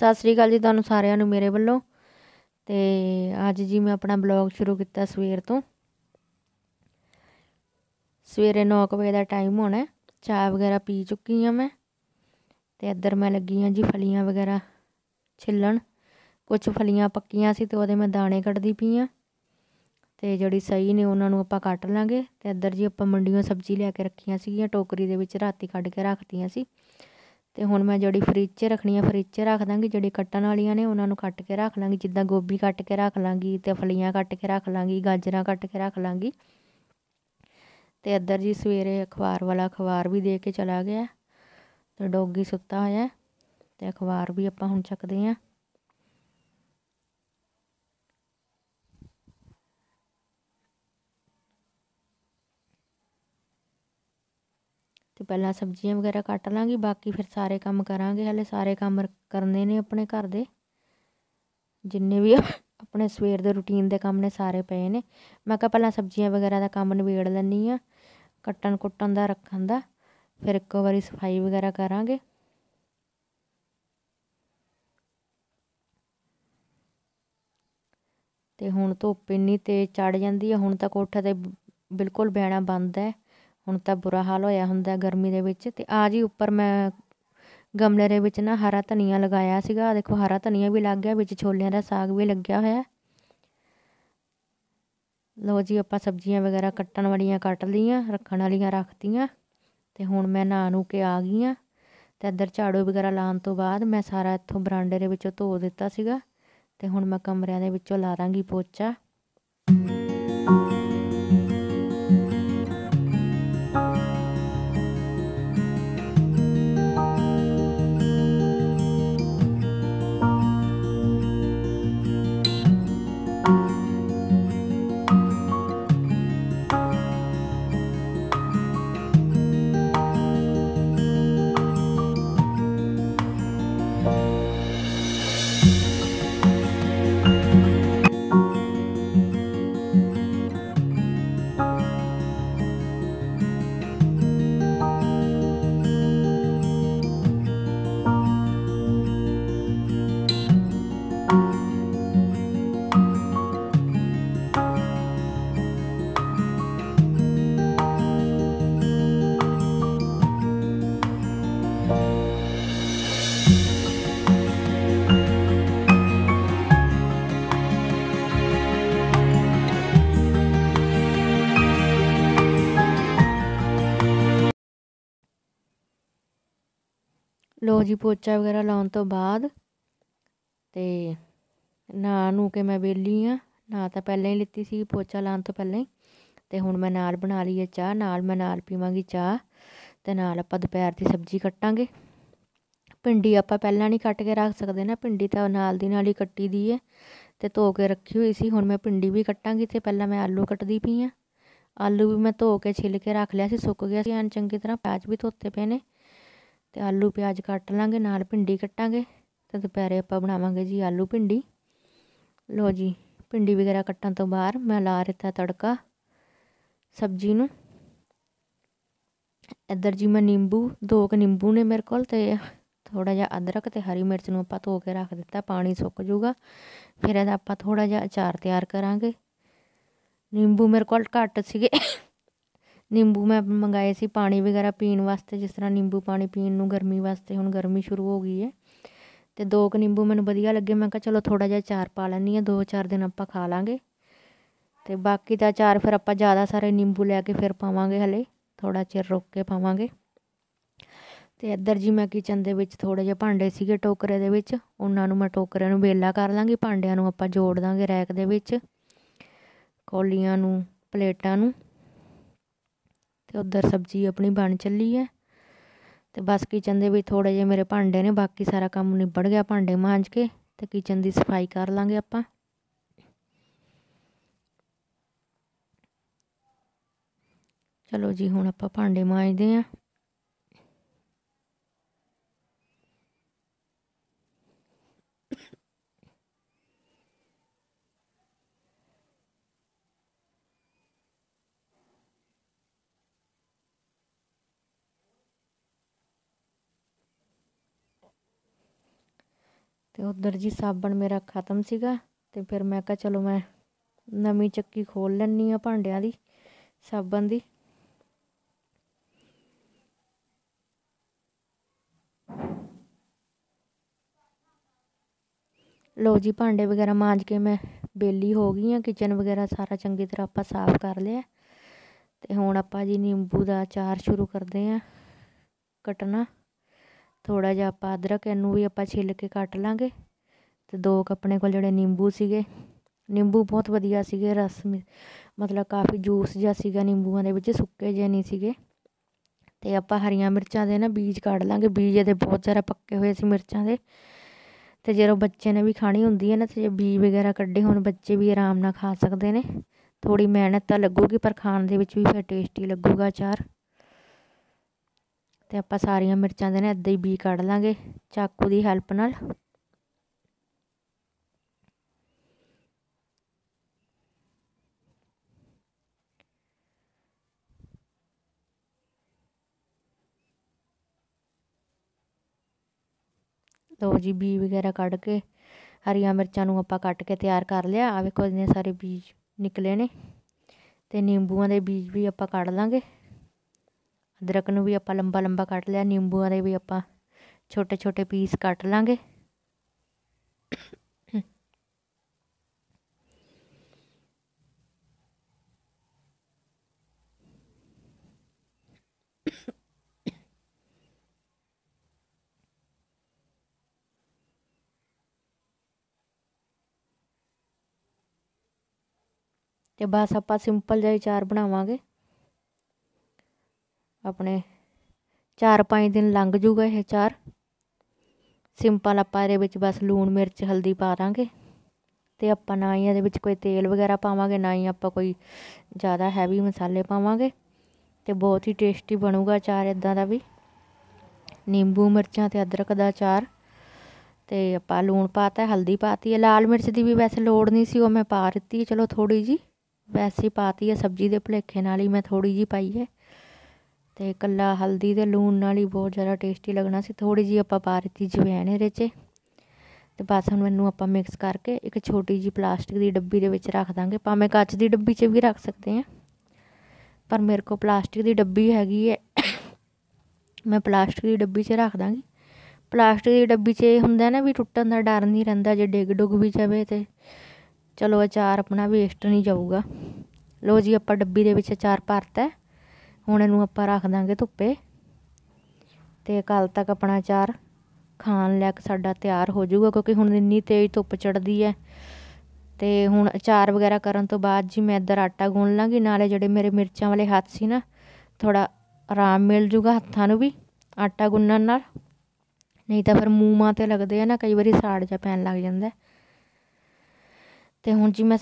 ਸਤਿ ਸ੍ਰੀ ਅਕਾਲ ਜੀ ਤੁਹਾਨੂੰ ਸਾਰਿਆਂ ਨੂੰ ਮੇਰੇ ਵੱਲੋਂ ਤੇ ਅੱਜ ਜੀ ਮੈਂ ਆਪਣਾ ਬਲੌਗ ਸ਼ੁਰੂ ਕੀਤਾ ਸਵੇਰ ਤੋਂ ਸਵੇਰੇ 9 ਵਜੇ ਦਾ ਟਾਈਮ ਹੋਣਾ ਚਾਹ ਵਗੈਰਾ ਪੀ ਚੁੱਕੀ ਆ ਮੈਂ ਤੇ ਇੱਧਰ ਮੈਂ ਲੱਗੀ ਆ ਜੀ ਫਲੀਆਂ ਵਗੈਰਾ ਛਿੱਲਣ ਕੁਝ ਫਲੀਆਂ ਪੱਕੀਆਂ ਸੀ ਤੇ ਉਹਦੇ ਮੈਂ ਦਾਣੇ ਕੱਢਦੀ ਪਈ ਆ ਤੇ ਜਿਹੜੀ ਸਹੀ ਨੇ ਉਹਨਾਂ ਨੂੰ ਆਪਾਂ ਕੱਟ ਲਾਂਗੇ ਤੇ ਇੱਧਰ ਜੀ ਆਪਾਂ ਮੰਡੀਆਂ ਸਬਜ਼ੀ ਲਿਆ ਕੇ ਰੱਖੀਆਂ ਸੀਗੀਆਂ ਟੋਕਰੀ ਦੇ ਵਿੱਚ ਰਾਤੀ ਕੱਢ ਕੇ ਰੱਖਤੀਆਂ ਸੀ ਤੇ ਹੁਣ ਮੈਂ ਜਿਹੜੀ ਫਰਿੱਜ 'ਚ ਰੱਖਣੀ ਆ ਫਰਿੱਜ 'ਚ ਰੱਖ ਦਾਂਗੀ ਜਿਹੜੀ ਕੱਟਣ ਵਾਲੀਆਂ ਨੇ ਉਹਨਾਂ ਨੂੰ ਕੱਟ ਕੇ ਰੱਖ ਲਾਂਗੀ ਜਿੱਦਾਂ ਗੋਭੀ ਕੱਟ ਕੇ ਰੱਖ ਲਾਂਗੀ ਤੇ ਫਲੀਆਂ ਕੱਟ ਕੇ ਰੱਖ ਲਾਂਗੀ ਗਾਜਰਾਂ ਕੱਟ ਕੇ ਰੱਖ ਲਾਂਗੀ ਤੇ ਇੱਧਰ ਜੀ ਸਵੇਰੇ ਅਖਬਾਰ ਵਾਲਾ ਅਖਬਾਰ ਵੀ ਦੇ ਕੇ ਚਲਾ ਗਿਆ ਤੇ ਡੋਗੀ ਸੁੱਤਾ ਹੋਇਆ ਤੇ ਅਖਬਾਰ ਵੀ ਆਪਾਂ ਹੁਣ ਚੱਕਦੇ ਆਂ ਅਤੇ ਪਹਿਲਾਂ ਸਬਜ਼ੀਆਂ ਵਗੈਰਾ ਕੱਟ ਲਾਂਗੀ ਬਾਕੀ ਫਿਰ ਸਾਰੇ ਕੰਮ ਕਰਾਂਗੇ ਹਲੇ ਸਾਰੇ ਕੰਮ ਕਰਨੇ ਨੇ ਆਪਣੇ ਘਰ ਦੇ ਜਿੰਨੇ ਵੀ ਆਪਣੇ ਸਵੇਰ ਦੇ ਰੁਟੀਨ ਦੇ ਕੰਮ ਨੇ ਸਾਰੇ ਪਏ ਨੇ ਮੈਂ ਕਿਹਾ ਪਹਿਲਾਂ ਸਬਜ਼ੀਆਂ ਵਗੈਰਾ ਦਾ ਕੰਮ ਨਿਬੇੜ ਲੈਣੀ ਆ ਕੱਟਣ ਕੁੱਟਣ ਦਾ ਰੱਖਣ ਦਾ ਫਿਰ ਇੱਕ ਵਾਰੀ ਸਫਾਈ ਵਗੈਰਾ ਕਰਾਂਗੇ ਤੇ ਹੁਣ ਧੁੱਪ ਇੰਨੀ ਤੇਜ਼ ਚੜ ਜਾਂਦੀ ਹੈ ਹੁਣ ਤਾਂ ਕੋਠੇ ਤੇ ਬਿਲਕੁਲ ਬਹਿਣਾ ਬੰਦ ਹੈ ਹੁਣ ਤਾਂ ਬੁਰਾ ਹਾਲ ਹੋਇਆ ਹੁੰਦਾ ਗਰਮੀ ਦੇ ਵਿੱਚ ਤੇ ਆ ਜੀ ਉੱਪਰ ਮੈਂ ਗਮਲੇ ਦੇ ਵਿੱਚ ਨਾ ਹਰਾ ਧਨੀਆ ਲਗਾਇਆ ਸੀਗਾ ਦੇਖੋ ਹਰਾ ਧਨੀਆ ਵੀ ਲੱਗ ਗਿਆ ਵਿੱਚ ਛੋਲਿਆਂ ਦਾ ਸਾਗ ਵੀ ਲੱਗਿਆ ਹੋਇਆ ਲੋ ਜੀ ਆਪਾਂ ਸਬਜ਼ੀਆਂ ਵਗੈਰਾ ਕੱਟਣ ਵਾਲੀਆਂ ਕੱਟ ਲਈਆਂ ਰੱਖਣ ਵਾਲੀਆਂ ਰੱਖਤੀਆਂ ਤੇ ਹੁਣ ਮੈਂ ਨਾ ਨੂੰ ਕੇ ਆ ਗਈਆਂ ਤੇ ਇੱਧਰ ਝਾੜੂ ਵਗੈਰਾ ਲਾਉਣ ਤੋਂ ਬਾਅਦ ਮੈਂ ਸਾਰਾ ਇੱਥੋਂ ਬਰਾਂਡੇ ਦੇ ਵਿੱਚੋਂ ਧੋ ਦਿੱਤਾ ਸੀਗਾ ਤੇ ਹੁਣ ਮੈਂ ਕਮਰਿਆਂ ਦੇ ਵਿੱਚੋਂ ਲਾਰਾਂਗੀ ਪੋਚਾ ਲੋ ਜੀ ਪੋਚਾ ਵਗੈਰਾ ਲਾਉਣ ਤੋਂ ਬਾਅਦ ਤੇ ਨਾ ਨੂੰ ਕੇ ਮੈਂ ਬੇਲੀ ਆ ਨਾ ਤਾਂ ਪਹਿਲਾਂ ਹੀ ਲਿੱਤੀ ਸੀ ਪੋਚਾ ਲਾਉਣ ਤੋਂ ਪਹਿਲਾਂ ਹੀ ਤੇ ਹੁਣ ਮੈਂ ਨਾਲ ਬਣਾ ਲਈ ਹੈ ਚਾਹ ਨਾਲ ਮੈਂ ਨਾਲ ਪੀਵਾਂਗੀ ਚਾਹ ਤੇ ਨਾਲ ਆਪਾਂ ਦੁਪਹਿਰ ਦੀ ਸਬਜ਼ੀ ਕੱਟਾਂਗੇ ਭਿੰਡੀ ਆਪਾਂ ਪਹਿਲਾਂ ਨਹੀਂ ਕੱਟ ਕੇ ਰੱਖ ਸਕਦੇ ਨਾ ਭਿੰਡੀ ਤਾਂ ਨਾਲ ਦੀ ਨਾਲ ਹੀ ਕੱਟੀ ਦੀ ਹੈ ਤੇ ਧੋ ਕੇ ਰੱਖੀ ਹੋਈ ਸੀ ਹੁਣ ਮੈਂ ਭਿੰਡੀ ਵੀ ਕੱਟਾਂਗੀ ਤੇ ਪਹਿਲਾਂ ਮੈਂ ਆਲੂ ਕੱਟਦੀ ਪਈ ਆ ਆਲੂ ਵੀ ਮੈਂ ਧੋ ਕੇ ਛਿੱਲ ਕੇ ਰੱਖ ਲਿਆ ਸੀ ਸੁੱਕ ਗਿਆ ਸੀ ਐਨ ਚੰਗੀ ਤਰ੍ਹਾਂ ਪਿਆਜ਼ ਵੀ ਧੋਤੇ ਪਏ ਨੇ ਤੇ ਆਲੂ ਪਿਆਜ਼ ਕੱਟ ਲਾਂਗੇ ਨਾਲ ਭਿੰਡੀ ਕੱਟਾਂਗੇ ਤੇ ਦੁਪਹਿਰੇ ਆਪਾਂ ਬਣਾਵਾਂਗੇ ਜੀ ਆਲੂ ਭਿੰਡੀ ਲੋ ਜੀ ਭਿੰਡੀ ਵਗੈਰਾ ਕੱਟਣ ਤੋਂ ਬਾਅਦ ਮੈਂ ਲਾ ਰਿਹਾ ਤੜਕਾ ਸਬਜ਼ੀ ਨੂੰ ਇੱਧਰ ਜੀ ਮੈਂ ਨਿੰਬੂ ਦੋ ਕ ਨਿੰਬੂ ਨੇ ਮੇਰੇ ਕੋਲ ਤੇ ਥੋੜਾ ਜਿਹਾ ਅਦਰਕ ਤੇ ਹਰੀ ਮਿਰਚ ਨੂੰ ਆਪਾਂ ਧੋ ਕੇ ਰੱਖ ਦਿੱਤਾ ਪਾਣੀ ਸੁੱਕ ਜਾਊਗਾ ਫਿਰ ਇਹਦਾ ਆਪਾਂ ਥੋੜਾ ਜਿਹਾ ਅਚਾਰ ਤਿਆਰ ਕਰਾਂਗੇ ਨਿੰਬੂ ਮੇਰੇ ਕੋਲ ਘੱਟ ਸੀਗੇ ਨਿੰਬੂ ਮੈਂ ਮੰਗਾਏ ਸੀ ਪਾਣੀ ਵਗੈਰਾ ਪੀਣ ਵਾਸਤੇ ਜਿਸ ਤਰ੍ਹਾਂ ਨਿੰਬੂ ਪਾਣੀ ਪੀਣ ਨੂੰ ਗਰਮੀ ਵਾਸਤੇ ਹੁਣ ਗਰਮੀ ਸ਼ੁਰੂ ਹੋ ਗਈ ਹੈ ਤੇ ਦੋ ਕੁ ਨਿੰਬੂ ਮੈਨੂੰ ਵਧੀਆ ਲੱਗੇ ਮੈਂ ਕਿਹਾ ਚਲੋ ਥੋੜਾ ਜਿਹਾ ਚਾਰ ਪਾ ਲੈਂਦੀ ਹਾਂ ਦੋ ਚਾਰ ਦਿਨ ਆਪਾਂ ਖਾ ਲਾਂਗੇ ਤੇ ਬਾਕੀ ਦਾ ਚਾਰ ਫਿਰ ਆਪਾਂ ਜ਼ਿਆਦਾ ਸਾਰੇ ਨਿੰਬੂ ਲੈ ਕੇ ਫਿਰ ਪਾਵਾਂਗੇ ਹਲੇ ਥੋੜਾ ਚਿਰ ਰੁੱਕ ਕੇ ਪਾਵਾਂਗੇ ਤੇ ਇੱਧਰ ਜੀ ਮੈਂ ਕਿਚਨ ਦੇ ਵਿੱਚ ਥੋੜੇ ਜਿਹਾ ਭਾਂਡੇ ਸੀਗੇ ਟੋਕਰੇ ਦੇ ਵਿੱਚ ਉਹਨਾਂ ਨੂੰ ਮੈਂ ਟੋਕਰਿਆਂ ਨੂੰ ਬੇਲਾ ਕਰ ਲਾਂਗੀ ਭਾਂਡਿਆਂ ਨੂੰ ਆਪਾਂ ਜੋੜ ਦਾਂਗੇ ਰੈਕ ਦੇ ਵਿੱਚ ਕੋਲੀਆਂ ਨੂੰ ਪਲੇਟਾਂ ਨੂੰ ਤੇ ਉਧਰ ਸਬਜ਼ੀ ਆਪਣੀ ਬਣ ਚੱਲੀ ਹੈ ਤੇ ਬਸ ਕਿਚਨ ਦੇ ਵੀ ਥੋੜੇ ਜਿਹੇ ਮੇਰੇ ਭਾਂਡੇ ਨੇ ਬਾਕੀ ਸਾਰਾ ਕੰਮ ਨਿਬੜ ਗਿਆ ਭਾਂਡੇ ਮਾਂਜ ਕੇ ਤੇ ਕਿਚਨ ਦੀ ਸਫਾਈ ਕਰ ਲਾਂਗੇ ਆਪਾਂ ਚਲੋ ਜੀ ਹੁਣ ਆਪਾਂ ਭਾਂਡੇ ਮਾਂਜਦੇ ਆਂ ਤੇ ਉਧਰ ਜੀ ਸਾਬਣ ਮੇਰਾ ਖਤਮ ਸੀਗਾ ਤੇ ਫਿਰ ਮੈਂ ਕਿਹਾ ਚਲੋ ਮੈਂ ਨਵੀਂ ਚੱਕੀ ਖੋਲ ਲੈਣੀ ਆ ਭਾਂਡਿਆਂ ਦੀ ਸਾਬਣ ਦੀ ਲੋ ਜੀ ਭਾਂਡੇ ਵਗੈਰਾ ਮਾਂਜ ਕੇ ਮੈਂ ਬੇਲੀ ਹੋ ਗਈ ਆ ਕਿਚਨ ਵਗੈਰਾ ਸਾਰਾ ਚੰਗੀ ਤਰ੍ਹਾਂ ਆਪਾਂ ਸਾਫ਼ ਕਰ ਲਿਆ ਤੇ ਹੁਣ ਆਪਾਂ ਜੀ ਨਿੰਬੂ ਦਾ ਅਚਾਰ ਸ਼ੁਰੂ ਕਰਦੇ ਆ ਕਟਣਾ ਥੋੜਾ ਜਿਹਾ ਆਪਾਂ ਅਦਰਕ ਇਹਨੂੰ ਵੀ ਆਪਾਂ ਛਿੱਲ ਕੇ ਕੱਟ ਲਾਂਗੇ ਤੇ ਦੋ ਕੁ ਆਪਣੇ ਕੋਲ ਜਿਹੜੇ ਨਿੰਬੂ ਸੀਗੇ ਨਿੰਬੂ ਬਹੁਤ ਵਧੀਆ ਸੀਗੇ ਰਸ ਮਤਲਬ ਕਾਫੀ ਜੂਸ ਜਿਹਾ ਸੀਗਾ ਨਿੰਬੂਆਂ ਦੇ ਵਿੱਚ ਸੁੱਕੇ ਜੇ ਨਹੀਂ ਸੀਗੇ ਤੇ ਆਪਾਂ ਹਰੀਆਂ ਮਿਰਚਾਂ ਦੇ ਨਾ ਬੀਜ ਕੱਢ ਲਾਂਗੇ ਬੀਜ ਇਹਦੇ ਬਹੁਤ ਜ਼ਿਆਦਾ ਪੱਕੇ ਹੋਏ ਸੀ ਮਿਰਚਾਂ ਦੇ ਜੇ ਜਦੋਂ ਬੱਚੇ ਨੇ ਵੀ ਖਾਣੀ ਹੁੰਦੀ ਹੈ ਨਾ ਤੇ ਬੀਜ ਵਗੈਰਾ ਕੱਢੇ ਹੁਣ ਬੱਚੇ ਵੀ ਆਰਾਮ ਨਾਲ ਖਾ ਸਕਦੇ ਨੇ ਥੋੜੀ ਮਿਹਨਤ ਤਾਂ ਲੱਗੂਗੀ ਪਰ ਖਾਣ ਦੇ ਵਿੱਚ ਵੀ ਫਿਰ ਟੇਸਟੀ ਲੱਗੂਗਾ ਚਾਰ ਤੇ ਆਪਾਂ ਸਾਰੀਆਂ ਮਿਰਚਾਂ ਦੇ ਨੇ ਇਦਾਂ ਹੀ ਬੀ ਕੱਢ ਲਾਂਗੇ ਚਾਕੂ ਦੀ ਹੈਲਪ ਨਾਲ ਲੋ ਜੀ ਬੀ ਵਗੈਰਾ ਕੱਢ ਕੇ ਹਰੀਆਂ ਮਿਰਚਾਂ ਨੂੰ ਆਪਾਂ ਕੱਟ ਕੇ ਤਿਆਰ ਕਰ ਲਿਆ ਆ ਵੇਖੋ ਜਿੰਨੇ ਸਾਰੇ ਬੀਜ ਨਿਕਲੇ ਨੇ ਤੇ ਨਿੰਬੂਆਂ ਦੇ ਬੀਜ ਵੀ ਆਪਾਂ ਕੱਢ ਲਾਂਗੇ ਅਦਰਕ ਨੂੰ ਵੀ ਆਪਾਂ ਲੰਬਾ ਲੰਬਾ ਕੱਟ ਲਿਆ ਨਿੰਬੂਆਂ ਦੇ ਵੀ ਆਪਾਂ ਛੋਟੇ ਛੋਟੇ ਪੀਸ ਕੱਟ ਲਾਂਗੇ ਤੇ ਬਸ ਆਪਾਂ ਸਿੰਪਲ ਜਿਹਾ ਚਾਰ ਬਣਾਵਾਂਗੇ ਆਪਣੇ 4-5 ਦਿਨ ਲੰਘ ਜੂਗਾ ਇਹ ਚਾਰ ਸਿੰਪਲ ਆਪਾਂ ਇਹਦੇ ਵਿੱਚ ਬਸ ਲੂਣ ਮਿਰਚ ਹਲਦੀ ਪਾ ਦਾਂਗੇ ਤੇ ਆਪਾਂ ਨਾ ਹੀ ਇਹਦੇ ਵਿੱਚ ਕੋਈ ਤੇਲ ਵਗੈਰਾ ਪਾਵਾਂਗੇ ਨਾ ਹੀ ਆਪਾਂ ਕੋਈ ਜ਼ਿਆਦਾ ਹੈਵੀ ਮਸਾਲੇ ਪਾਵਾਂਗੇ ਤੇ ਬਹੁਤ ਹੀ ਟੇਸਟੀ ਬਣੂਗਾ ਚਾਰ ਇਦਾਂ ਦਾ ਵੀ ਨਿੰਬੂ ਮਿਰਚਾਂ ਤੇ ਅਦਰਕ ਦਾ ਚਾਰ ਤੇ ਆਪਾਂ ਲੂਣ ਪਾਤਾ ਹਲਦੀ ਪਾਤੀ ਹੈ ਲਾਲ ਮਿਰਚ ਦੀ ਵੀ ਵੈਸੇ ਲੋੜ ਨਹੀਂ ਸੀ ਉਹ ਮੈਂ ਪਾ ਦਿੱਤੀ ਚਲੋ ਥੋੜੀ ਜੀ ਵੈਸੇ ਪਾਤੀ ਹੈ ਸਬਜ਼ੀ ਦੇ ਭੁਲੇਖੇ ਨਾਲ ਹੀ ਮੈਂ ਥੋੜੀ ਜੀ ਪਾਈ ਹੈ ਤੇ ਇਕੱਲਾ ਹਲਦੀ ਦੇ ਲੂਣ ਨਾਲ ਹੀ ਬਹੁਤ ਜ਼ਿਆਦਾ ਟੇਸਟੀ ਲੱਗਣਾ ਸੀ ਥੋੜੀ ਜੀ ਆਪਾਂ ਪਾ ਦਿੱਤੀ ਜਵੈਣ ਇਹਦੇ 'ਚ ਤੇ ਬਸ ਹੁਣ ਮੈਨੂੰ ਆਪਾਂ ਮਿਕਸ ਕਰਕੇ ਇੱਕ ਛੋਟੀ ਜੀ ਪਲਾਸਟਿਕ ਦੀ ਡੱਬੀ ਦੇ ਵਿੱਚ ਰੱਖ ਦਾਂਗੇ ਭਾਵੇਂ ਕੱਚ ਦੀ ਡੱਬੀ 'ਚ ਵੀ ਰੱਖ ਸਕਦੇ ਹਾਂ ਪਰ ਮੇਰੇ ਕੋਲ ਪਲਾਸਟਿਕ ਦੀ ਡੱਬੀ ਹੈਗੀ ਹੈ ਮੈਂ ਪਲਾਸਟਿਕ ਦੀ ਡੱਬੀ 'ਚ ਰੱਖ ਦਾਂਗੀ ਪਲਾਸਟਿਕ ਦੀ ਡੱਬੀ 'ਚ ਇਹ ਹੁੰਦਾ ਨਾ ਵੀ ਟੁੱਟਣ ਦਾ ਡਰ ਨਹੀਂ ਰਹਿੰਦਾ ਜੇ ਡਿੱਗ ਡੁੱਗ ਵੀ ਜਾਵੇ ਤੇ ਚਲੋ ਅਚਾਰ ਆਪਣਾ ਵੇਸਟ ਨਹੀਂ ਜਾਊਗਾ ਲੋ ਜੀ ਆਪਾਂ ਡੱਬੀ ਦੇ ਵਿੱਚ ਅਚਾਰ ਭਰਤਾ ਹੁਣ ਇਹਨੂੰ ਆਪਾਂ ਰੱਖ ਦਾਂਗੇ ਧੁੱਪੇ ਤੇ ਕੱਲ ਤੱਕ ਆਪਣਾ ਚਾਰ ਖਾਣ ਲੈ ਕੇ ਸਾਡਾ ਤਿਆਰ ਹੋ ਜਾਊਗਾ ਕਿਉਂਕਿ ਹੁਣ ਇੰਨੀ ਤੇਜ਼ ਧੁੱਪ ਚੜਦੀ ਹੈ ਤੇ ਹੁਣ ਅਚਾਰ ਵਗੈਰਾ ਕਰਨ ਤੋਂ ਬਾਅਦ ਜੀ ਮੈਂ ਇੱਧਰ ਆਟਾ ਗੁੰਨ ਲਾਂਗੀ ਨਾਲੇ ਜਿਹੜੇ ਮੇਰੇ ਮਿਰਚਾਂ ਵਾਲੇ ਹੱਥ ਸੀ ਨਾ ਥੋੜਾ ਆਰਾਮ ਮਿਲ ਜੂਗਾ ਹੱਥਾਂ ਨੂੰ ਵੀ ਆਟਾ ਗੁੰਨਣ ਨਾਲ ਨਹੀਂ ਤਾਂ ਫਿਰ ਮੂੰਹਾਂ ਤੇ ਲੱਗਦੇ ਆ ਨਾ ਕਈ ਵਾਰੀ ਸਾੜ ਜਾ ਪੈਣ ਲੱਗ ਜਾਂਦਾ ਤੇ ਹੁਣ ਜੀ ਮੈਂ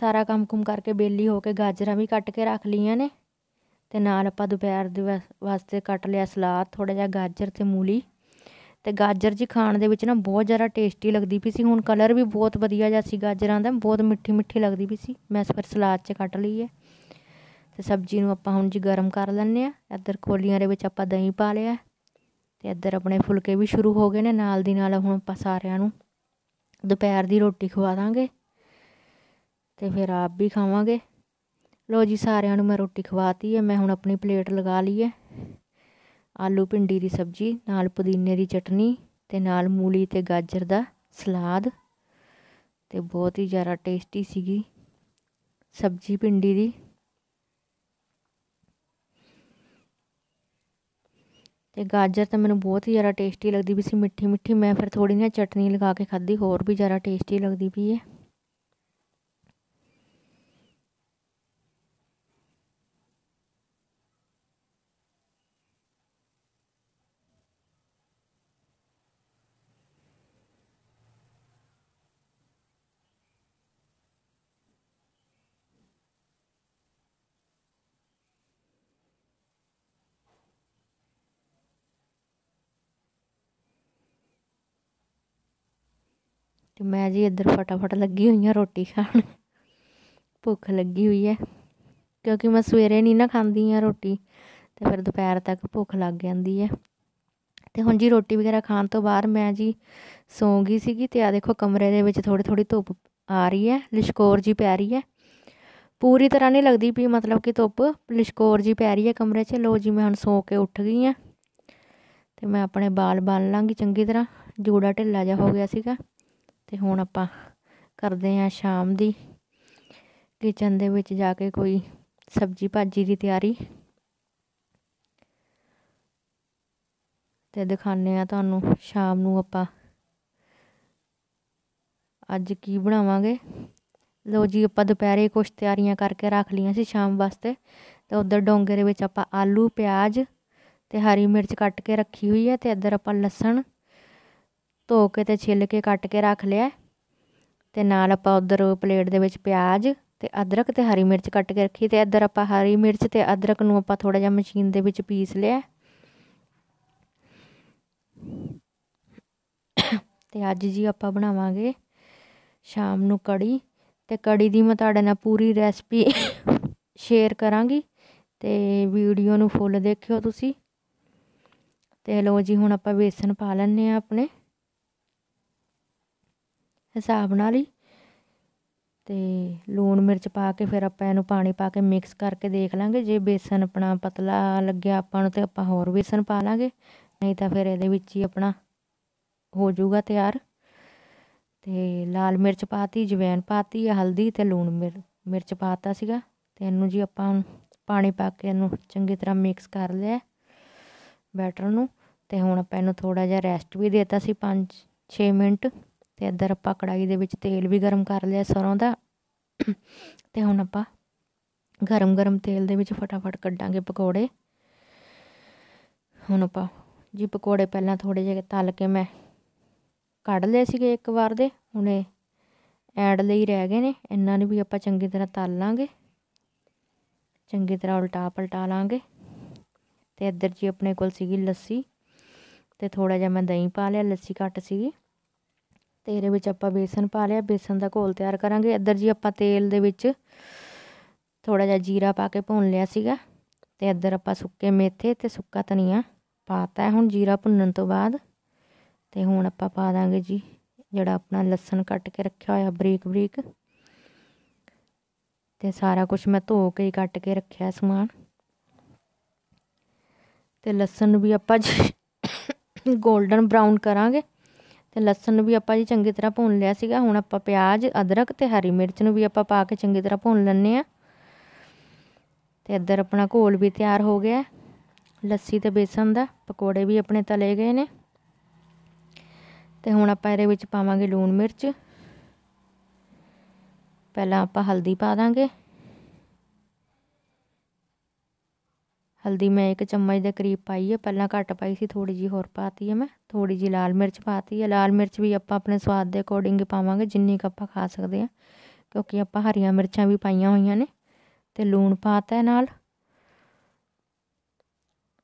ਸਾਰਾ ਕੰਮ ਕੁਮ ਕਰਕੇ ਬੇਲੀ ਹੋ ਕੇ ਗਾਜਰਾਂ ਵੀ ਕੱਟ ਕੇ ਰੱਖ ਲਈਆਂ ਨੇ ਤੇ ਨਾਲ ਆਪਾਂ ਦੁਪਹਿਰ ਦੇ ਵਾਸਤੇ ਕੱਟ ਲਿਆ ਸਲਾਦ ਥੋੜਾ ਜਿਹਾ ਗਾਜਰ ਤੇ ਮੂਲੀ ਤੇ ਗਾਜਰ ਜੀ ਖਾਣ ਦੇ ਵਿੱਚ ਨਾ ਬਹੁਤ ਜ਼ਿਆਦਾ ਟੇਸਟੀ ਲੱਗਦੀ ਪਈ ਸੀ ਹੁਣ ਕਲਰ ਵੀ ਬਹੁਤ ਵਧੀਆ ਜਿਹਾ ਸੀ ਗਾਜਰਾਂ ਦਾ ਬਹੁਤ ਮਿੱਠੀ ਮਿੱਠੀ ਲੱਗਦੀ ਪਈ ਸੀ ਮੈਂ ਫਿਰ ਸਲਾਦ 'ਚ ਕੱਟ ਲਈ ਹੈ ਤੇ ਸਬਜ਼ੀ ਨੂੰ ਆਪਾਂ ਹੁਣ ਜੀ ਗਰਮ ਕਰ ਲੈਂਦੇ ਆ ਇੱਧਰ ਕੋਲੀਆਂ ਦੇ ਵਿੱਚ ਆਪਾਂ ਦਹੀਂ ਪਾ ਲਿਆ ਤੇ ਇੱਧਰ ਆਪਣੇ ਫੁਲਕੇ ਵੀ ਸ਼ੁਰੂ ਹੋ ਗਏ ਨੇ ਨਾਲ ਦੀ ਨਾਲ ਹੁਣ ਆਪਾਂ ਸਾਰਿਆਂ ਨੂੰ ਦੁਪਹਿਰ ਦੀ ਰੋਟੀ ਖਵਾ ਦਾਂਗੇ ਤੇ ਫਿਰ ਆਪ ਵੀ ਖਾਵਾਂਗੇ ਲੋ ਜੀ ਸਾਰਿਆਂ ਨੂੰ ਮੈਂ ਰੋਟੀ ਖਵਾਤੀ ਹੈ ਮੈਂ ਹੁਣ ਆਪਣੀ ਪਲੇਟ ਲਗਾ ਲਈ ਹੈ ਆਲੂ ਭਿੰਡੀ ਦੀ ਸਬਜ਼ੀ ਨਾਲ ਪੁਦੀਨੇ ਦੀ ਚਟਨੀ ਤੇ ਨਾਲ ਮੂਲੀ ਤੇ ਗਾਜਰ ਦਾ ਸਲਾਦ ਤੇ ਬਹੁਤ ਹੀ ਜ਼ਿਆਦਾ ਟੇਸਟੀ ਸੀਗੀ ਸਬਜ਼ੀ ਭਿੰਡੀ ਦੀ ਤੇ ਗਾਜਰ ਤਾਂ ਮੈਨੂੰ ਬਹੁਤ ਹੀ ਜ਼ਿਆਦਾ ਟੇਸਟੀ ਲੱਗਦੀ ਵੀ ਸੀ ਮਿੱਠੀ ਮਿੱਠੀ ਮੈਂ ਫਿਰ ਥੋੜੀ ਜਿਹੀ ਚਟਨੀ ਲਗਾ ਕੇ ਖਾਧੀ ਹੋਰ ਵੀ ਜ਼ਿਆਦਾ ਟੇਸਟੀ ਲੱਗਦੀ ਪਈ ਹੈ ਤੇ ਮੈਂ ਜੀ ਇੱਧਰ ਫਟਾਫਟ ਲੱਗੀ ਹੋਈ ਆ ਰੋਟੀ ਖਾਣ ਭੁੱਖ ਲੱਗੀ ਹੋਈ ਹੈ ਕਿਉਂਕਿ ਮੈਂ ਸਵੇਰੇ ਨਹੀਂ ਨਾ ਖਾਂਦੀ ਆ ਰੋਟੀ ਤੇ ਫਿਰ ਦੁਪਹਿਰ ਤੱਕ ਭੁੱਖ ਲੱਗ ਜਾਂਦੀ ਹੈ ਤੇ ਹੁਣ ਜੀ ਰੋਟੀ ਵਗੈਰਾ ਖਾਣ ਤੋਂ ਬਾਅਦ ਮੈਂ ਜੀ ਸੌਂ ਗਈ ਸੀਗੀ ਤੇ ਆ ਦੇਖੋ ਕਮਰੇ ਦੇ ਵਿੱਚ ਥੋੜੀ ਥੋੜੀ ਧੁੱਪ ਆ ਰਹੀ ਹੈ ਲਿਸ਼ਕੋਰ ਜੀ ਪੈ ਰਹੀ ਹੈ ਪੂਰੀ ਤਰ੍ਹਾਂ ਨਹੀਂ ਲੱਗਦੀ ਵੀ ਮਤਲਬ ਕਿ ਧੁੱਪ ਲਿਸ਼ਕੋਰ ਜੀ ਪੈ ਰਹੀ ਹੈ ਕਮਰੇ 'ਚ ਲੋ ਜੀ ਮੈਂ ਹੁਣ ਸੌ ਕੇ ਉੱਠ ਗਈ ਆ ਤੇ ਮੈਂ ਆਪਣੇ ਬਾਲ ਬੰਨ ਲਾਂਗੀ ਚੰਗੀ ਤਰ੍ਹਾਂ ਜੂੜਾ ਢਿੱਲਾ ਜਿਹਾ ਹੋ ਗਿਆ ਸੀਗਾ ਤੇ ਹੁਣ ਆਪਾਂ ਕਰਦੇ ਆਂ ਸ਼ਾਮ ਦੀ ਕਿਚਨ ਦੇ ਵਿੱਚ ਜਾ ਕੇ ਕੋਈ ਸਬਜੀ ਭਾਜੀ ਦੀ ਤਿਆਰੀ ਤੇ ਦਿਖਾਣੇ ਆ ਤੁਹਾਨੂੰ ਸ਼ਾਮ ਨੂੰ ਆਪਾਂ ਅੱਜ ਕੀ ਬਣਾਵਾਂਗੇ ਲੋ ਜੀ ਆਪਾਂ ਦੁਪਹਿਰੇ ਕੁਝ ਤਿਆਰੀਆਂ ਕਰਕੇ ਰੱਖ ਲਈਆਂ ਸੀ ਸ਼ਾਮ ਵਾਸਤੇ ਤੇ ਉਧਰ ਡੋਂਗੇ ਦੇ ਵਿੱਚ ਆਪਾਂ ਆਲੂ ਪਿਆਜ਼ ਤੇ ਹਰੀ ਮਿਰਚ ਕੱਟ ਕੇ ਰੱਖੀ ਹੋਈ ਹੈ ਤੇ ਇੱਧਰ ਆਪਾਂ ਲਸਣ ਧੋ ਕੇ ਤੇ ਛਿੱਲ ਕੇ ਕੱਟ ਕੇ ਰੱਖ ਲਿਆ ਤੇ ਨਾਲ ਆਪਾਂ ਉਧਰ ਪਲੇਟ ਦੇ ਵਿੱਚ ਪਿਆਜ਼ ਤੇ ਅਦਰਕ ਤੇ ਹਰੀ ਮਿਰਚ ਕੱਟ ਕੇ ਰੱਖੀ ਤੇ ਇੱਧਰ ਆਪਾਂ ਹਰੀ ਮਿਰਚ ਤੇ ਅਦਰਕ ਨੂੰ ਆਪਾਂ ਥੋੜਾ ਜਿਹਾ ਮਸ਼ੀਨ ਦੇ ਵਿੱਚ ਪੀਸ ਲਿਆ ਤੇ ਅੱਜ ਜੀ ਆਪਾਂ ਬਣਾਵਾਂਗੇ ਸ਼ਾਮ ਨੂੰ ਕੜੀ ਤੇ ਕੜੀ ਦੀ ਮੈਂ ਤੁਹਾਡੇ ਨਾਲ ਪੂਰੀ ਰੈਸਪੀ ਸ਼ੇਅਰ ਕਰਾਂਗੀ ਤੇ ਵੀਡੀਓ ਨੂੰ ਫੁੱਲ ਦੇਖਿਓ ਤੁਸੀਂ ਤੇ ਲੋ ਜੀ ਹੁਣ ਆਪਾਂ ਵੇਸਣ ਪਾ ਲੈਣੇ ਆ ਆਪਣੇ ਹਿਸਾਬ ਨਾਲ ਹੀ ਤੇ ਲੂਣ ਮਿਰਚ ਪਾ ਕੇ ਫਿਰ ਆਪਾਂ ਇਹਨੂੰ ਪਾਣੀ ਪਾ ਕੇ ਮਿਕਸ ਕਰਕੇ ਦੇਖ ਲਾਂਗੇ ਜੇ ਬੇਸਨ ਆਪਣਾ ਪਤਲਾ ਲੱਗਿਆ ਆਪਾਂ ਨੂੰ ਤੇ ਆਪਾਂ ਹੋਰ ਬੇਸਨ ਪਾ ਲਾਂਗੇ ਨਹੀਂ ਤਾਂ ਫਿਰ ਇਹਦੇ ਵਿੱਚ ਹੀ ਆਪਣਾ ਹੋ ਜਾਊਗਾ ਤਿਆਰ ਤੇ ਲਾਲ ਮਿਰਚ ਪਾਤੀ ਜਵੈਨ ਪਾਤੀ ਹਲਦੀ ਤੇ ਲੂਣ ਮਿਰਚ ਪਾਤਾ ਸੀਗਾ ਤੇ ਇਹਨੂੰ ਜੀ ਆਪਾਂ ਪਾਣੀ ਪਾ ਕੇ ਇਹਨੂੰ ਚੰਗੀ ਤਰ੍ਹਾਂ ਮਿਕਸ ਕਰ ਲਿਆ ਬੈਟਰ ਨੂੰ ਤੇ ਹੁਣ ਆਪਾਂ ਇਹਨੂੰ ਥੋੜਾ ਜਿਹਾ ਰੈਸਟ ਵੀ ਦੇਤਾ ਸੀ 5 6 ਮਿੰਟ ਤੇ ਇੱਧਰ ਆਪਾਂ ਕੜਾਈ ਦੇ ਵਿੱਚ ਤੇਲ ਵੀ ਗਰਮ ਕਰ ਲਿਆ ਸਰੋਂ ਦਾ ਤੇ ਹੁਣ ਆਪਾਂ ਗਰਮ-ਗਰਮ ਤੇਲ ਦੇ ਵਿੱਚ ਫਟਾਫਟ ਕੱਢਾਂਗੇ ਪਕੌੜੇ ਹੁਣ ਆਪਾਂ ਜੀ ਪਕੌੜੇ ਪਹਿਲਾਂ ਥੋੜੇ ਜਿਹੇ ਤਲ ਕੇ ਮੈਂ ਕੱਢ ਲਏ ਸੀਗੇ ਇੱਕ ਵਾਰ ਦੇ ਹੁਣੇ ਐਡ ਲਈ ਰਹਿ ਗਏ ਨੇ ਇਹਨਾਂ ਨੂੰ ਵੀ ਆਪਾਂ ਚੰਗੀ ਤਰ੍ਹਾਂ ਤਲ ਲਾਂਗੇ ਚੰਗੀ ਤਰ੍ਹਾਂ ਉਲਟਾ ਪਲਟਾ ਲਾਂਗੇ ਤੇ ਇੱਧਰ ਜੀ ਆਪਣੇ ਕੋਲ ਸੀਗੀ ਲੱਸੀ ਤੇ ਥੋੜਾ ਜਿਹਾ ਮੈਂ ਦਹੀਂ ਪਾ ਲਿਆ ਲੱਸੀ ਘੱਟ ਸੀਗੀ ਤੇ ਇਹਦੇ ਵਿੱਚ ਆਪਾਂ ਬੇਸਨ ਪਾ ਲਿਆ ਬੇਸਨ ਦਾ ਘੋਲ ਤਿਆਰ ਕਰਾਂਗੇ ਇੱਧਰ ਜੀ ਆਪਾਂ ਤੇਲ ਦੇ ਵਿੱਚ ਥੋੜਾ ਜਿਹਾ ਜੀਰਾ ਪਾ ਕੇ ਭੁੰਨ ਲਿਆ ਸੀਗਾ ਤੇ ਇੱਧਰ ਆਪਾਂ ਸੁੱਕੇ ਮੇਥੇ ਤੇ ਸੁੱਕਾ ਧਨੀਆ ਪਾਤਾ ਹੁਣ ਜੀਰਾ ਭੁੰਨਣ ਤੋਂ ਬਾਅਦ ਤੇ ਹੁਣ ਆਪਾਂ ਪਾ ਦਾਂਗੇ ਜੀ ਜਿਹੜਾ ਆਪਣਾ ਲਸਣ ਕੱਟ ਕੇ ਰੱਖਿਆ ਹੋਇਆ ਬਰੀਕ ਬਰੀਕ ਤੇ ਸਾਰਾ ਕੁਝ ਮੈਂ ਧੋ ਕੇ ਹੀ ਕੱਟ ਕੇ ਰੱਖਿਆ ਸਮਾਨ ਤੇ ਲਸਣ ਵੀ ਆਪਾਂ ਜੀ 골ਡਨ ਬ੍ਰਾਊਨ ਕਰਾਂਗੇ ਤੇ ਲਸਣ ਨੂੰ ਵੀ ਆਪਾਂ ਜੀ ਚੰਗੀ ਤਰ੍ਹਾਂ ਭੁੰਨ ਲਿਆ ਸੀਗਾ ਹੁਣ ਆਪਾਂ ਪਿਆਜ਼ ਅਦਰਕ ਤੇ ਹਰੀ ਮਿਰਚ ਨੂੰ ਵੀ ਆਪਾਂ ਪਾ ਕੇ ਚੰਗੀ ਤਰ੍ਹਾਂ ਭੁੰਨ ਲੈਣੇ ਆ ਤੇ ਇੱਧਰ ਆਪਣਾ ਘੋਲ ਵੀ ਤਿਆਰ ਹੋ ਗਿਆ ਲੱਸੀ ਤੇ ਬੇਸਨ ਦਾ ਪਕੌੜੇ ਵੀ ਆਪਣੇ ਤਲੇ ਗਏ ਨੇ ਤੇ ਹੁਣ ਆਪਾਂ ਇਹਦੇ ਵਿੱਚ ਪਾਵਾਂਗੇ ਲੂਣ ਮਿਰਚ ਪਹਿਲਾਂ ਆਪਾਂ ਹਲਦੀ ਪਾ ਦਾਂਗੇ ਹਲਦੀ ਮੈਂ ਇੱਕ ਚਮਚ ਦੇ ਕਰੀਬ ਪਾਈ ਹੈ ਪਹਿਲਾਂ ਘੱਟ ਪਾਈ ਸੀ ਥੋੜੀ ਜੀ ਹੋਰ ਪਾਤੀ ਹੈ ਮੈਂ ਥੋੜੀ ਜੀ ਲਾਲ ਮਿਰਚ ਪਾਤੀ ਹੈ ਲਾਲ ਮਿਰਚ ਵੀ ਆਪਾਂ ਆਪਣੇ ਸਵਾਦ ਦੇ ਅਕੋਰਡਿੰਗ ਪਾਵਾਂਗੇ ਜਿੰਨੀ ਕੁ ਆਪਾਂ ਖਾ ਸਕਦੇ ਹਾਂ ਕਿਉਂਕਿ ਆਪਾਂ ਹਰੀਆਂ ਮਿਰਚਾਂ ਵੀ ਪਾਈਆਂ ਹੋਈਆਂ ਨੇ ਤੇ ਲੂਣ ਪਾਤਾ ਹੈ ਨਾਲ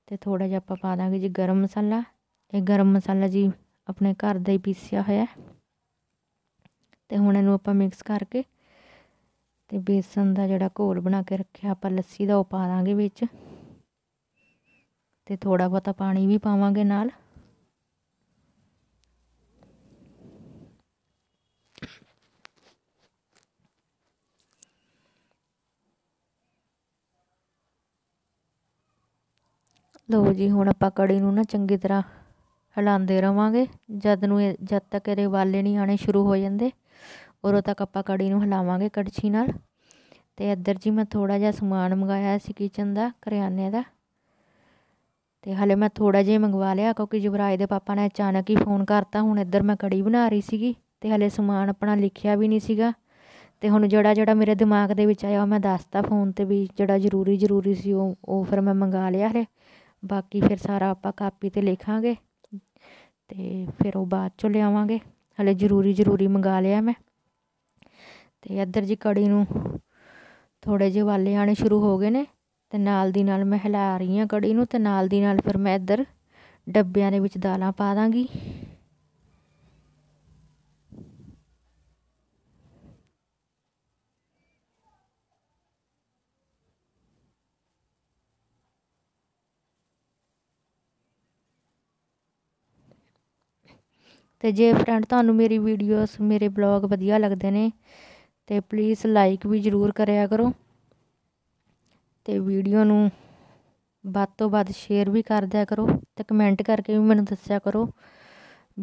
ਤੇ ਥੋੜਾ ਜਿਹਾ ਆਪਾਂ ਪਾ ਦਾਂਗੇ ਜੀ ਗਰਮ ਮਸਾਲਾ ਇਹ ਗਰਮ ਮਸਾਲਾ ਜੀ ਆਪਣੇ ਘਰ ਦਾ ਹੀ ਪੀਸਿਆ ਹੋਇਆ ਤੇ ਹੁਣ ਇਹਨੂੰ ਆਪਾਂ ਮਿਕਸ ਕਰਕੇ ਤੇ ਬੇਸਨ ਦਾ ਜਿਹੜਾ ਘੋਲ ਬਣਾ ਕੇ ਰੱਖਿਆ ਆਪਾਂ ਲੱਸੀ ਦਾ ਉਹ ਪਾ ਦਾਂਗੇ ਵਿੱਚ ਤੇ ਥੋੜਾ ਬਹੁਤਾ ਪਾਣੀ ਵੀ ਪਾਵਾਂਗੇ ਨਾਲ ਲੋ ਜੀ ਹੁਣ ਆਪਾਂ ਕੜੀ ਨੂੰ ਨਾ ਚੰਗੀ ਤਰ੍ਹਾਂ ਹਿਲਾਉਂਦੇ ਰਵਾਂਗੇ ਜਦ ਨੂੰ ਜਦ ਤੱਕ ਇਹਦੇ ਵਾਲੇ ਨਹੀਂ ਆਣੇ ਸ਼ੁਰੂ ਹੋ ਜਾਂਦੇ ਉਦੋਂ ਤੱਕ ਆਪਾਂ ਕੜੀ ਨੂੰ ਹਿਲਾਵਾਂਗੇ ਕੜਛੀ ਨਾਲ ਤੇ ਇੱਧਰ ਜੀ ਮੈਂ ਥੋੜਾ ਜਿਹਾ ਸਮਾਨ ਮੰਗਾਇਆ ਸੀ ਕਿਚਨ ਦਾ ਕਰਿਆਨੇ ਦਾ ਤੇ ਹਲੇ ਮੈਂ ਥੋੜਾ ਜਿਹਾ ਮੰਗਵਾ ਲਿਆ ਕਿਉਂਕਿ ਜੁਬਰਾਜ ਦੇ ਪਾਪਾ ਨੇ ਅਚਾਨਕ ਹੀ ਫੋਨ ਕਰਤਾ ਹੁਣ ਇੱਧਰ ਮੈਂ ਕੜੀ ਬਣਾ ਰਹੀ ਸੀਗੀ ਤੇ ਹਲੇ ਸਮਾਨ ਆਪਣਾ ਲਿਖਿਆ ਵੀ ਨਹੀਂ ਸੀਗਾ ਤੇ ਹੁਣ ਜਿਹੜਾ ਜਿਹੜਾ ਮੇਰੇ ਦਿਮਾਗ ਦੇ ਵਿੱਚ ਆਇਆ ਉਹ ਮੈਂ ਦੱਸਤਾ ਫੋਨ ਤੇ ਵੀ ਜਿਹੜਾ ਜ਼ਰੂਰੀ ਜ਼ਰੂਰੀ ਸੀ ਉਹ ਉਹ ਫਿਰ ਮੈਂ ਮੰਗਾ ਲਿਆ ਹਲੇ ਬਾਕੀ ਫਿਰ ਸਾਰਾ ਆਪਾਂ ਕਾਪੀ ਤੇ ਲਿਖਾਂਗੇ ਤੇ ਫਿਰ ਉਹ ਬਾਅਦ ਚ ਲਿਆਵਾਂਗੇ ਹਲੇ ਜ਼ਰੂਰੀ ਜ਼ਰੂਰੀ ਮੰਗਾ ਲਿਆ ਮੈਂ ਤੇ ਇੱਧਰ ਜੀ ਕੜੀ ਨੂੰ ਥੋੜੇ ਜਿਹੇ ਵਾਲੇ ਆਣੇ ਸ਼ੁਰੂ ਹੋ ਗਏ ਨੇ ਤੇ ਨਾਲ ਦੀ ਨਾਲ ਮੈਂ ਹਿਲਾ ਰਹੀ ਹਾਂ ਕੜੀ ਨੂੰ ਤੇ ਨਾਲ ਦੀ ਨਾਲ ਫਿਰ ਮੈਂ ਇੱਧਰ ਡੱਬਿਆਂ ਦੇ ਵਿੱਚ ਦਾਲਾਂ ਪਾ ਦਾਂਗੀ ਤੇ ਜੇ ਫਰੈਂਡ ਤੁਹਾਨੂੰ ਮੇਰੀ ਵੀਡੀਓਜ਼ ਮੇਰੇ ਬਲੌਗ ਵਧੀਆ ਲੱਗਦੇ ਨੇ ਤੇ ਪਲੀਜ਼ ਲਾਈਕ ਵੀ ਜ਼ਰੂਰ ਕਰਿਆ ਕਰੋ ਤੇ ਵੀਡੀਓ ਨੂੰ ਵੱਧ ਤੋਂ ਵੱਧ ਸ਼ੇਅਰ ਵੀ ਕਰ ਦਿਆ ਕਰੋ ਤੇ ਕਮੈਂਟ ਕਰਕੇ ਵੀ ਮੈਨੂੰ ਦੱਸਿਆ ਕਰੋ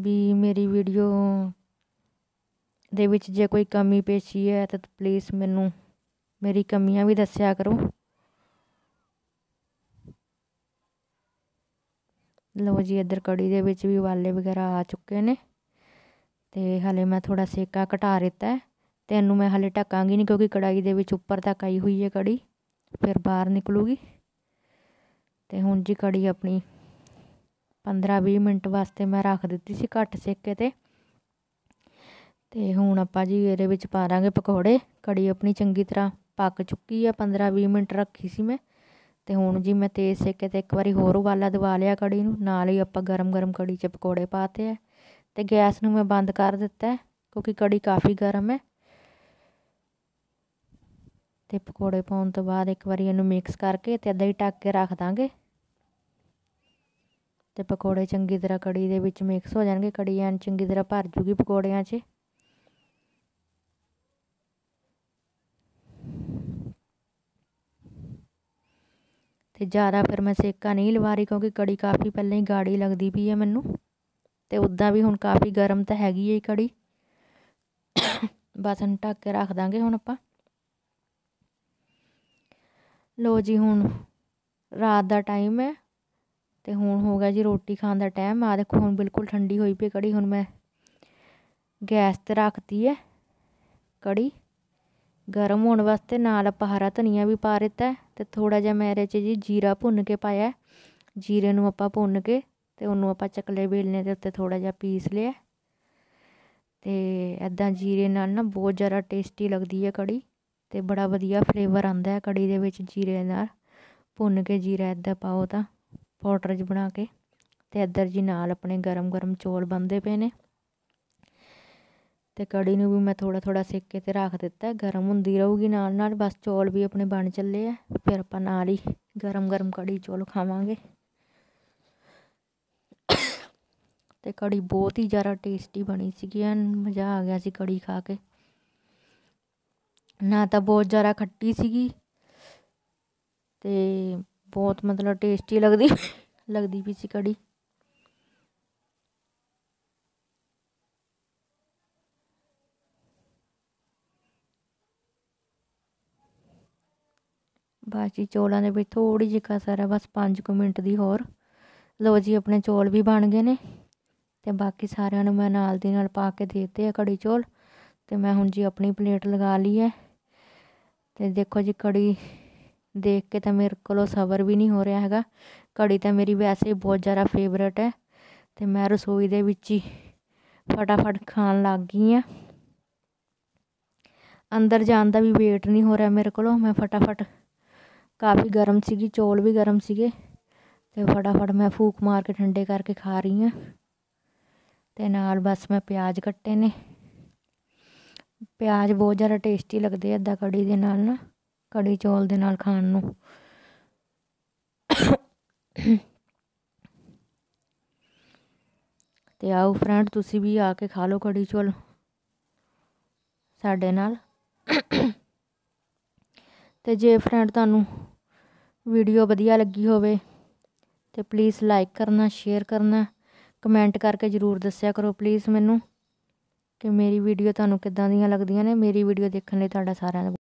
ਵੀ ਮੇਰੀ ਵੀਡੀਓ ਦੇ ਵਿੱਚ ਜੇ ਕੋਈ ਕਮੀ ਪੇਸ਼ੀ ਹੈ ਤਾਂ ਪਲੀਜ਼ ਮੈਨੂੰ ਮੇਰੀ ਕਮੀਆਂ ਵੀ ਦੱਸਿਆ ਕਰੋ ਲਓ ਜੀ ਇੱਧਰ ਕੜੀ ਦੇ ਵਿੱਚ ਵੀ ਵਾਲੇ ਵਗੈਰਾ ਆ ਚੁੱਕੇ ਨੇ ਤੇ ਹਲੇ ਮੈਂ ਥੋੜਾ ਸੇਕਾ ਘਟਾ ਦਿੱਤਾ ਤੇ ਇਹਨੂੰ ਮੈਂ ਹਲੇ ਢੱਕਾਂਗੀ ਨਹੀਂ ਕਿਉਂਕਿ ਕੜਾਈ ਦੇ ਵਿੱਚ ਉੱਪਰ ਤੱਕ ਆਈ ਹੋਈ ਹੈ ਕੜੀ ਫਿਰ ਬਾਹਰ ਨਿਕਲੂਗੀ ਤੇ ਹੁਣ ਜੀ ਕੜੀ ਆਪਣੀ 15-20 ਮਿੰਟ ਵਾਸਤੇ ਮੈਂ ਰੱਖ ਦਿੱਤੀ ਸੀ ਘੱਟ ਸੇਕੇ ਤੇ ਤੇ ਹੁਣ ਆਪਾਂ ਜੀ ਇਹਦੇ ਵਿੱਚ ਪਾ ਦਾਂਗੇ ਪਕੌੜੇ ਕੜੀ ਆਪਣੀ ਚੰਗੀ ਤਰ੍ਹਾਂ ਪੱਕ ਚੁੱਕੀ ਆ 15-20 ਮਿੰਟ ਰੱਖੀ ਸੀ ਮੈਂ ਤੇ ਹੁਣ ਜੀ ਮੈਂ ਤੇਜ਼ ਸੇਕੇ ਤੇ ਇੱਕ ਵਾਰੀ ਹੋਰ ਉਬਾਲਾ ਦਿਵਾ ਲਿਆ ਕੜੀ ਨੂੰ ਨਾਲ ਹੀ ਆਪਾਂ ਗਰਮ-ਗਰਮ ਕੜੀ 'ਚ ਪਕੌੜੇ ਪਾਤੇ ਆ ਤੇ ਗੈਸ ਨੂੰ ਮੈਂ ਬੰਦ ਕਰ ਦਿੱਤਾ ਕਿਉਂਕਿ ਕੜੀ ਕਾਫੀ ਗਰਮ ਹੈ ਤੇ ਪਕੌੜੇ ਪਾਉਣ ਤੋਂ ਬਾਅਦ ਇੱਕ ਵਾਰੀ ਇਹਨੂੰ ਮਿਕਸ ਕਰਕੇ ਤੇ ਅੱਧਾ ਹੀ ਟੱਕ ਕੇ ਰੱਖ ਦਾਂਗੇ ਤੇ ਪਕੌੜੇ ਚੰਗੀ ਤਰ੍ਹਾਂ ਕੜੀ ਦੇ ਵਿੱਚ ਮਿਕਸ ਹੋ ਜਾਣਗੇ ਕੜੀ ਐਨ ਚੰਗੀ ਤਰ੍ਹਾਂ ਭਰ ਜੂਗੀ ਪਕੌੜਿਆਂ 'ਚ ਤੇ ਜ਼ਿਆਦਾ ਫਿਰ ਮੈਂ ਸੇਕਾ ਨਹੀਂ ਲਵਾ ਰਹੀ ਕਿਉਂਕਿ ਕੜੀ ਕਾਫੀ ਪਹਿਲਾਂ ਹੀ ਗਾੜੀ ਲੱਗਦੀ ਪਈ ਹੈ ਮੈਨੂੰ ਤੇ ਉਦਾਂ ਵੀ ਹੁਣ ਕਾਫੀ ਗਰਮ ਤਾਂ ਹੈਗੀ ਹੈ ਕੜੀ ਬਸ ਹੁਣ ਟੱਕ ਕੇ ਰੱਖ ਦਾਂਗੇ ਹੁਣ ਆਪਾਂ ਲੋ ਜੀ ਹੁਣ ਰਾਤ ਦਾ ਟਾਈਮ ਹੈ ਤੇ ਹੁਣ ਹੋ ਗਿਆ ਜੀ ਰੋਟੀ ਖਾਣ ਦਾ ਟਾਈਮ ਆ ਦੇਖੋ ਹੁਣ ਬਿਲਕੁਲ ਠੰਡੀ ਹੋਈ ਪਈ ਕੜੀ ਹੁਣ ਮੈਂ ਗੈਸ ਤੇ ਰੱਖਤੀ ਹੈ ਕੜੀ ਗਰਮ ਹੋਣ ਵਾਸਤੇ ਨਾਲ ਆਪਾਂ ਹਰਾ ਧਨੀਆ ਵੀ ਪਾ ਦਿੱਤਾ ਤੇ ਥੋੜਾ ਜਿਹਾ ਮੈਂ 'ਚ ਜੀ ਜੀਰਾ ਭੁੰਨ ਕੇ ਪਾਇਆ ਜੀਰੇ ਨੂੰ ਆਪਾਂ ਭੁੰਨ ਕੇ ਤੇ ਉਹਨੂੰ ਆਪਾਂ ਚਕਲੇ ਵੇਲਣੇ ਦੇ ਉੱਤੇ ਥੋੜਾ ਜਿਹਾ ਪੀਸ ਲਿਆ ਤੇ ਐਦਾਂ ਜੀਰੇ ਨਾਲ ਨਾ ਬਹੁਤ ਜ਼ਿਆਦਾ ਟੇਸਟੀ ਲੱਗਦੀ ਹੈ ਕੜੀ ਤੇ ਬੜਾ ਵਧੀਆ ਫਲੇਵਰ ਆਉਂਦਾ ਹੈ ਕੜੀ ਦੇ ਵਿੱਚ ਜੀਰੇ ਨਾਲ ਭੁੰਨ ਕੇ ਜੀਰਾ ਇੱਦਾਂ ਪਾਓ ਤਾਂ ਪਾਊਡਰ ਜਿਹਾ ਬਣਾ ਕੇ ਤੇ ਇੱਧਰ ਜੀ ਨਾਲ ਆਪਣੇ ਗਰਮ ਗਰਮ ਚੌਲ ਬਣਦੇ ਪਏ ਨੇ ਤੇ ਕੜੀ ਨੂੰ ਵੀ ਮੈਂ ਥੋੜਾ ਥੋੜਾ ਸੇਕ ਕੇ 'ਤੇ ਰੱਖ ਦਿੱਤਾ ਗਰਮ ਹੁੰਦੀ ਰਹੂਗੀ ਨਾਲ ਨਾਲ ਬਸ ਚੌਲ ਵੀ ਆਪਣੇ ਬਣ ਚੱਲੇ ਆ ਫਿਰ ਆਪਾਂ ਨਾਲ ਹੀ ਗਰਮ ਗਰਮ ਕੜੀ ਚੌਲ ਖਾਵਾਂਗੇ ਤੇ ਕੜੀ ਬਹੁਤ ਹੀ ਜ਼ਿਆਦਾ ਟੇਸਟੀ ਬਣੀ ਸੀਗੀ ਐਨ ਮਜ਼ਾ ਆ ਗਿਆ ਸੀ ਕੜੀ ਖਾ ਕੇ ਨਾ ਤਾਂ ਬਹੁਤ ਜ਼ਿਆਦਾ ਖੱਟੀ ਸੀਗੀ ਤੇ ਬਹੁਤ ਮਤਲਬ ਟੇਸਟੀ ਲੱਗਦੀ ਲੱਗਦੀ ਵੀ ਸੀ ਕੜੀ ਬਸ ਚੋਲਾਂ ਦੇ ਵਿੱਚ ਥੋੜੀ ਜਿਹੀ ਕਸਰ ਹੈ ਬਸ 5 ਕੁ ਮਿੰਟ ਦੀ ਹੋਰ ਲੋ ਜੀ ਆਪਣੇ ਚੋਲ ਵੀ ਬਣ ਗਏ ਨੇ ਤੇ ਬਾਕੀ ਸਾਰਿਆਂ ਨੂੰ ਮੈਂ ਨਾਲ ਦੀ ਨਾਲ ਪਾ ਕੇ ਦਿੱਤੇ ਆ ਕੜੀ ਚੋਲ ਤੇ ਮੈਂ ਹੁਣ ਜੀ ਆਪਣੀ ਪਲੇਟ ਲਗਾ ਲਈ ਹੈ ਤੇ ਦੇਖੋ ਜੀ ਕੜੀ ਦੇਖ ਕੇ ਤਾਂ ਮੇਰੇ ਕੋਲੋਂ ਸਬਰ ਵੀ ਨਹੀਂ ਹੋ ਰਿਹਾ ਹੈਗਾ ਕੜੀ ਤਾਂ ਮੇਰੀ ਵੈਸੇ ਹੀ ਬਹੁਤ ਜ਼ਿਆਦਾ ਫੇਵਰੇਟ ਹੈ ਤੇ ਮੈਂ ਰਸੋਈ ਦੇ ਵਿੱਚ ਹੀ ਫਟਾਫਟ ਖਾਣ ਲੱਗ ਗਈ ਆ ਅੰਦਰ ਜਾਣ ਦਾ ਵੀ ਵੇਟ ਨਹੀਂ ਹੋ ਰਿਹਾ ਮੇਰੇ ਕੋਲੋਂ ਮੈਂ ਫਟਾਫਟ ਕਾਫੀ ਗਰਮ ਸੀਗੀ ਚੌਲ ਵੀ ਗਰਮ ਸੀਗੇ ਤੇ ਫਟਾਫਟ ਮੈਂ ਫੂਕ ਮਾਰ ਕੇ ਠੰਡੇ ਕਰਕੇ ਖਾ ਰਹੀ ਆ ਤੇ ਨਾਲ ਬਸ ਮੈਂ ਪਿਆਜ਼ ਕੱਟੇ ਨੇ ਪਿਆਜ਼ ਬਹੁਤ ਜ਼ਿਆਦਾ ਟੇਸਟੀ ਲੱਗਦੇ ਆ ਇੱਦਾਂ ਕੜੀ ਦੇ ਨਾਲ ਨਾ ਕੜੀ ਚੌਲ ਦੇ ਨਾਲ ਖਾਣ ਨੂੰ ਤੇ ਆਓ ਫਰੈਂਡ ਤੁਸੀਂ ਵੀ ਆ ਕੇ ਖਾ ਲਓ ਕੜੀ ਚੌਲ ਸਾਡੇ ਨਾਲ ਤੇ ਜੇ ਫਰੈਂਡ ਤੁਹਾਨੂੰ ਵੀਡੀਓ ਵਧੀਆ ਲੱਗੀ ਹੋਵੇ ਤੇ ਪਲੀਜ਼ ਲਾਈਕ ਕਰਨਾ ਸ਼ੇਅਰ ਕਰਨਾ ਕਮੈਂਟ ਕਰਕੇ ਜ਼ਰੂਰ ਦੱਸਿਆ ਕਰੋ ਪਲੀਜ਼ ਮੈਨੂੰ ਕਿ ਮੇਰੀ ਵੀਡੀਓ ਤੁਹਾਨੂੰ ਕਿੱਦਾਂ ਦੀਆਂ ਲੱਗਦੀਆਂ ਨੇ ਮੇਰੀ ਵੀਡੀਓ ਦੇਖਣ ਲਈ ਤੁਹਾਡਾ ਸਾਰਿਆਂ ਦਾ